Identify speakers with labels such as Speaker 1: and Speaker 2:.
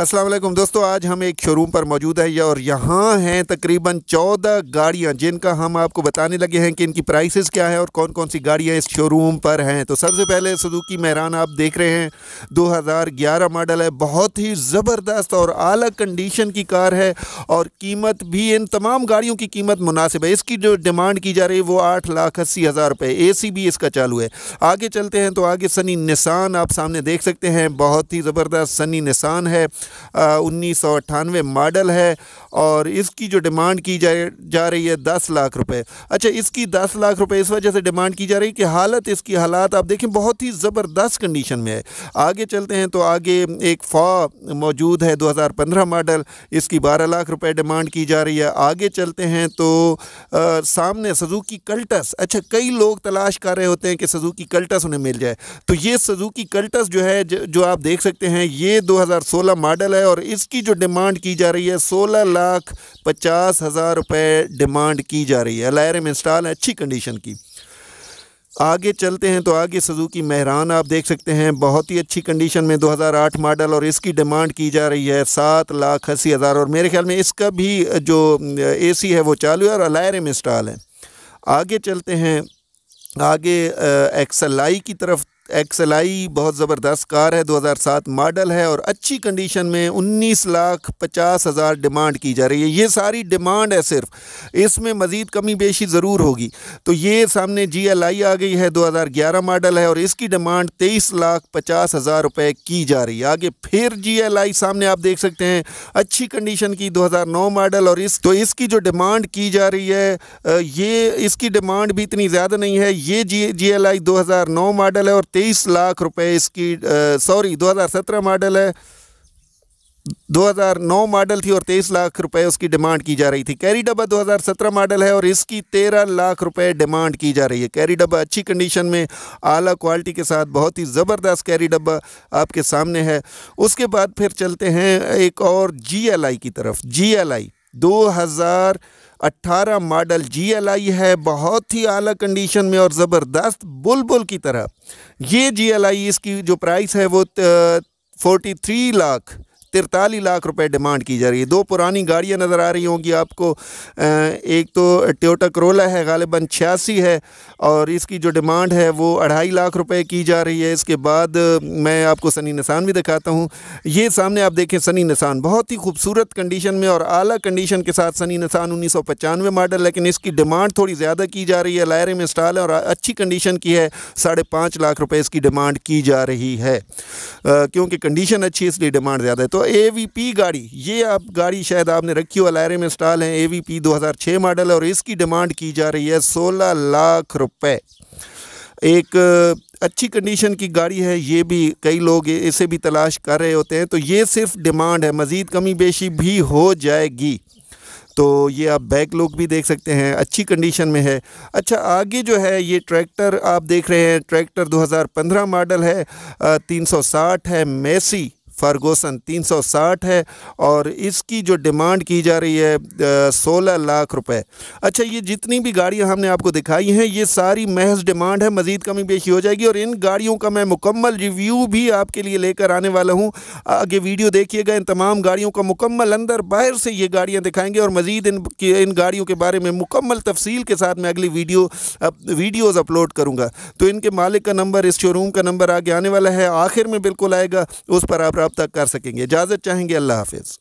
Speaker 1: असलम दोस्तों आज हम एक शोरूम पर मौजूद है और यहाँ हैं तकरीबन चौदह गाड़ियाँ जिनका हम आपको बताने लगे हैं कि इनकी प्राइसेस क्या है और कौन कौन सी गाड़ियाँ इस शोरूम पर हैं तो सबसे पहले सदुकी महरान आप देख रहे हैं 2011 मॉडल है बहुत ही ज़बरदस्त और आला कंडीशन की कार है और कीमत भी इन तमाम गाड़ियों की कीमत मुनासिब है इसकी जो डिमांड की जा रही है वो आठ लाख अस्सी हज़ार रुपये ए सी भी इसका चालू है आगे चलते हैं तो आगे सनी निसान आप सामने देख सकते हैं बहुत ही ज़बरदस्त सनी निसान है उन्नीस मॉडल है और इसकी जो डिमांड की जा जा रही है दस लाख रुपए अच्छा इसकी दस लाख रुपए इस वजह से डिमांड की जा रही है कि हालत इसकी हालात आप देखें बहुत ही ज़बरदस्त कंडीशन में है आगे चलते हैं तो आगे एक फॉ मौजूद है 2015 मॉडल इसकी 12 लाख रुपए डिमांड की जा रही है आगे चलते हैं तो आ, सामने सजुकी कल्टस अच्छा कई लोग तलाश कर रहे होते हैं कि सजुकी कल्टस उन्हें मिल जाए तो ये सजुकी कल्टस जो है जो आप देख सकते हैं ये दो मॉडल मॉडल है और इसकी जो डिमांड की जा रही है सोलह लाख पचास हज़ार रुपये डिमांड की जा रही है अलायर में इंस्टॉल है अच्छी कंडीशन की आगे चलते हैं तो आगे सजुकी मेहरान आप देख सकते हैं बहुत ही अच्छी कंडीशन में 2008 मॉडल और इसकी डिमांड की जा रही है सात लाख अस्सी हज़ार और मेरे ख्याल में इसका भी जो एसी है वो चालू है और अलायर में इंस्टॉल है आगे चलते हैं आगे एक्सएल आई की तरफ एक्सल आई बहुत ज़बरदस्त कार है 2007 मॉडल है और अच्छी कंडीशन में 19 लाख पचास हज़ार डिमांड की जा रही है ये सारी डिमांड है सिर्फ इसमें मज़ीद कमी बेशी ज़रूर होगी तो ये सामने जी एल आई आ गई है 2011 मॉडल है और इसकी डिमांड तेईस लाख पचास हज़ार रुपये की जा रही है आगे फिर जी एल आई सामने आप देख सकते हैं अच्छी कंडीशन की नौ मॉडल और इस तो इसकी जो डिमांड की जा रही है ये इसकी डिमांड भी इतनी ज़्यादा नहीं है ये जी जी एल आई दो मॉडल है और तेईस लाख रुपए इसकी सॉरी 2017 मॉडल है 2009 मॉडल थी और 23 लाख रुपए उसकी डिमांड की जा रही थी कैरी डब्बा 2017 मॉडल है और इसकी 13 लाख रुपए डिमांड की जा रही है कैरी डब्बा अच्छी कंडीशन में आला क्वालिटी के साथ बहुत ही ज़बरदस्त कैरी डब्बा आपके सामने है उसके बाद फिर चलते हैं एक और जी की तरफ जी 2000 18 मॉडल जी एल आई है बहुत ही आला कंडीशन में और ज़बरदस्त बुलबुल की तरह ये जी एल आई इसकी जो प्राइस है वो फोर्टी थ्री लाख तिरतालीस लाख रुपए डिमांड की जा रही है दो पुरानी गाड़ियाँ नज़र आ रही होंगी आपको एक तो टोयोटा करोला है गालिबा छियासी है और इसकी जो डिमांड है वो अढ़ाई लाख रुपए की जा रही है इसके बाद मैं आपको सनी निशान भी दिखाता हूँ ये सामने आप देखें सनी निशान बहुत ही खूबसूरत कंडीशन में और आला कंडीशन के साथ सनी निशान उन्नीस सौ पचानवे मॉडल लेकिन इसकी डिमांड थोड़ी ज़्यादा की जा रही है लायरे में स्टाल है और अच्छी कंडीशन की है साढ़े पाँच लाख रुपये इसकी डिमांड की जा रही है क्योंकि कंडीशन अच्छी इसलिए डिमांड ज़्यादा है तो तो ए गाड़ी ये आप गाड़ी शायद आपने रखी हो अलायरे में स्टॉल है ए वी पी दो हज़ार छः मॉडल है और इसकी डिमांड की जा रही है सोलह लाख रुपए एक अच्छी कंडीशन की गाड़ी है ये भी कई लोग इसे भी तलाश कर रहे होते हैं तो ये सिर्फ डिमांड है मज़ीद कमी बेशी भी हो जाएगी तो ये आप बैक लुक भी देख सकते हैं अच्छी कंडीशन में है अच्छा आगे जो है ये ट्रैक्टर आप देख रहे हैं ट्रैक्टर 2015 मॉडल है 360 है मेसी फार्गोसन 360 है और इसकी जो डिमांड की जा रही है सोलह लाख रुपए अच्छा ये जितनी भी गाड़ियाँ हमने आपको दिखाई हैं ये सारी महज डिमांड है मज़ीद कमी बेशी हो जाएगी और इन गाड़ियों का मैं मुकम्मल रिव्यू भी आपके लिए लेकर आने वाला हूँ आगे वीडियो देखिएगा इन तमाम गाड़ियों का मुकम्मल अंदर बाहर से ये गाड़ियाँ दिखाएँगे और मज़ीद इन इन गाड़ियों के बारे में मुकम्मल तफसील के साथ मैं अगली वीडियो वीडियोज़ अपलोड करूँगा तो इनके मालिक का नंबर इस शोरूम का नंबर आगे आने वाला है आखिर में बिल्कुल आएगा उस पर आप रबता कर सकेंगे इजाज़त चाहेंगे अल्लाह हाफिज़